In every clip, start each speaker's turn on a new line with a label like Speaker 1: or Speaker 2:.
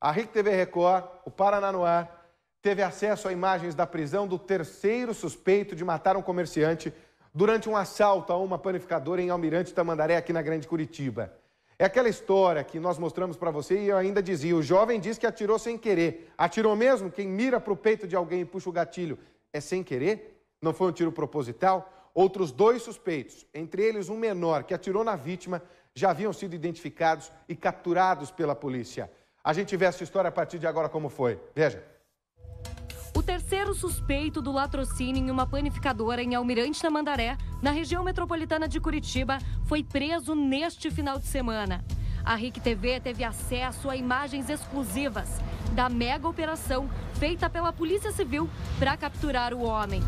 Speaker 1: A RIC TV Record, o Paraná no Ar, teve acesso a imagens da prisão do terceiro suspeito de matar um comerciante durante um assalto a uma panificadora em Almirante Tamandaré, aqui na Grande Curitiba. É aquela história que nós mostramos para você e eu ainda dizia: o jovem diz que atirou sem querer. Atirou mesmo? Quem mira para o peito de alguém e puxa o gatilho é sem querer? Não foi um tiro proposital? Outros dois suspeitos, entre eles um menor que atirou na vítima, já haviam sido identificados e capturados pela polícia. A gente vê essa história a partir de agora como foi. Veja.
Speaker 2: O terceiro suspeito do latrocínio em uma panificadora em Almirante Tamandaré, na região metropolitana de Curitiba, foi preso neste final de semana. A RIC TV teve acesso a imagens exclusivas da mega operação feita pela Polícia Civil para capturar o homem.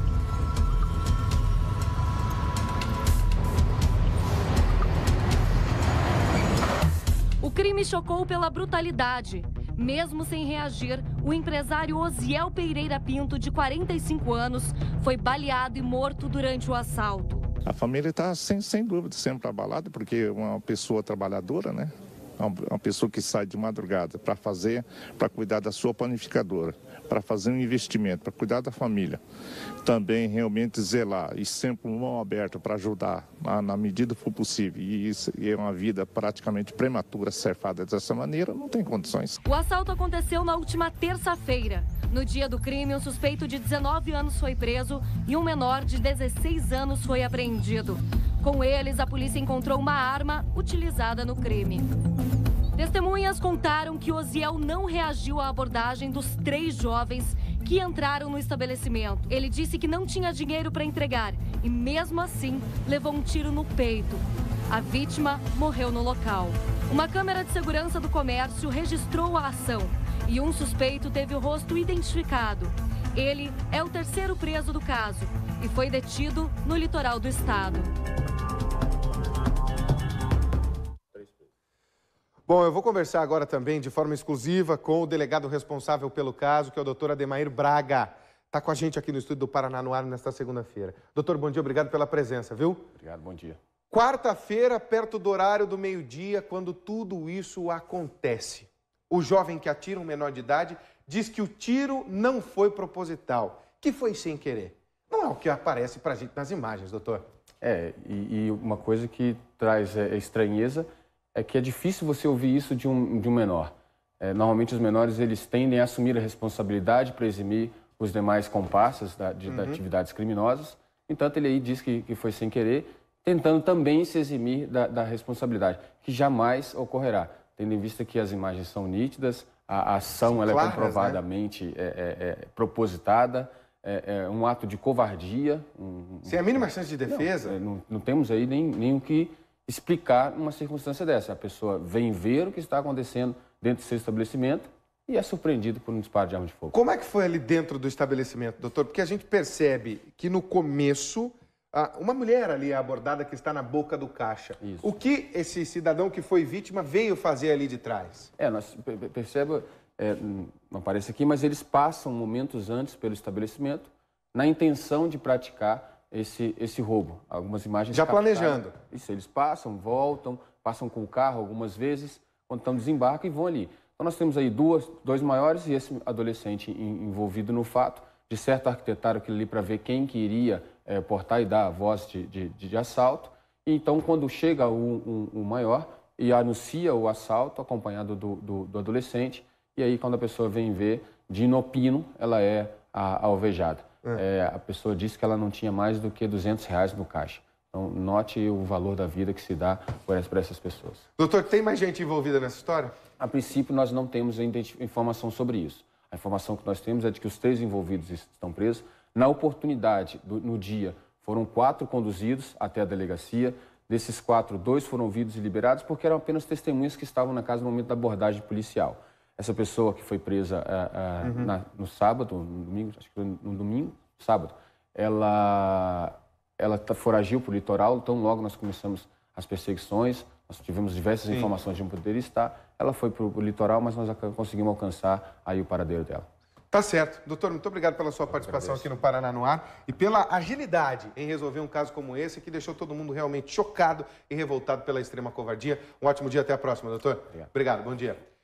Speaker 2: me chocou pela brutalidade. Mesmo sem reagir, o empresário Osiel Pereira Pinto, de 45 anos, foi baleado e morto durante o assalto.
Speaker 1: A família está, sem, sem dúvida, sempre abalada, porque é uma pessoa trabalhadora, né? É é uma pessoa que sai de madrugada para fazer, para cuidar da sua planificadora, para fazer um investimento, para cuidar da família, também realmente zelar e sempre mão aberta para ajudar na, na medida que for possível. E isso e é uma vida praticamente prematura, cerfada dessa maneira, não tem condições.
Speaker 2: O assalto aconteceu na última terça-feira. No dia do crime, um suspeito de 19 anos foi preso e um menor de 16 anos foi apreendido. Com eles, a polícia encontrou uma arma utilizada no crime. Testemunhas contaram que Oziel não reagiu à abordagem dos três jovens que entraram no estabelecimento. Ele disse que não tinha dinheiro para entregar e, mesmo assim, levou um tiro no peito. A vítima morreu no local. Uma câmera de segurança do comércio registrou a ação e um suspeito teve o rosto identificado. Ele é o terceiro preso do caso e foi detido no litoral do estado.
Speaker 1: Bom, eu vou conversar agora também de forma exclusiva com o delegado responsável pelo caso, que é o doutor Ademair Braga. Está com a gente aqui no estúdio do Paraná no ar nesta segunda-feira. Doutor, bom dia, obrigado pela presença, viu? Obrigado, bom dia. Quarta-feira, perto do horário do meio-dia, quando tudo isso acontece. O jovem que atira um menor de idade diz que o tiro não foi proposital, que foi sem querer. Não é o que aparece para a gente nas imagens, doutor.
Speaker 3: É, e, e uma coisa que traz é, estranheza é que é difícil você ouvir isso de um, de um menor. É, normalmente os menores eles tendem a assumir a responsabilidade para eximir os demais comparsas da, de, uhum. atividades criminosas. Entanto, ele aí diz que, que foi sem querer, tentando também se eximir da, da, responsabilidade, que jamais ocorrerá, tendo em vista que as imagens são nítidas, a, a ação ela é claras, né? é comprovadamente né? é, é, propositada, é, é, um ato de covardia. Um, Sem a mínima chance de defesa? Não, é, não, não temos aí nem, nem o que explicar uma circunstância dessa. A pessoa vem ver o que está acontecendo dentro do seu estabelecimento e é surpreendido por um disparo de arma de fogo. Como é que foi ali dentro do estabelecimento, doutor? Porque a gente
Speaker 1: percebe que no começo, uma mulher ali é abordada que está na boca do
Speaker 3: caixa. Isso. O que esse cidadão que foi vítima veio fazer ali de trás? É, nós perceba é, não aparece aqui, mas eles passam momentos antes pelo estabelecimento na intenção de praticar esse, esse roubo. Algumas imagens. Já captaram. planejando. Isso, eles passam, voltam, passam com o carro algumas vezes, quando estão desembarcam e vão ali. Então nós temos aí duas, dois maiores e esse adolescente envolvido no fato, de certo arquitetaram aquilo ali para ver quem queria é, eh, portar e dar a voz de, de, de assalto. E então, quando chega o, um, um maior e anuncia o assalto, acompanhado do, do, do, adolescente, e aí quando a pessoa vem ver, de inopino, ela é a, a alvejada é. É, a pessoa disse que ela não tinha mais do que 200 reais no caixa. Então, note o valor da vida que se dá para essas pessoas. Doutor, tem mais gente envolvida nessa história? A princípio, nós não temos ainda informação sobre isso. A informação que nós temos é de que os três envolvidos estão presos. Na oportunidade, do, no dia, foram quatro conduzidos até a delegacia. Desses quatro, dois foram ouvidos e liberados porque eram apenas testemunhas que estavam na casa no momento da abordagem policial essa pessoa que foi presa uh, uh, uhum. na, no sábado, no domingo, acho que foi no domingo, sábado, ela, ela foragiu para o litoral, então logo nós começamos as perseguições, nós tivemos diversas Sim. informações de onde poderia estar, ela foi para o litoral, mas nós conseguimos alcançar aí o paradeiro dela.
Speaker 1: Tá certo. Doutor, muito obrigado pela sua participação aqui no Paraná no Ar e pela agilidade em resolver um caso como esse que deixou todo mundo realmente chocado e revoltado pela extrema covardia. Um ótimo dia, até a próxima, doutor. Obrigado, obrigado bom dia.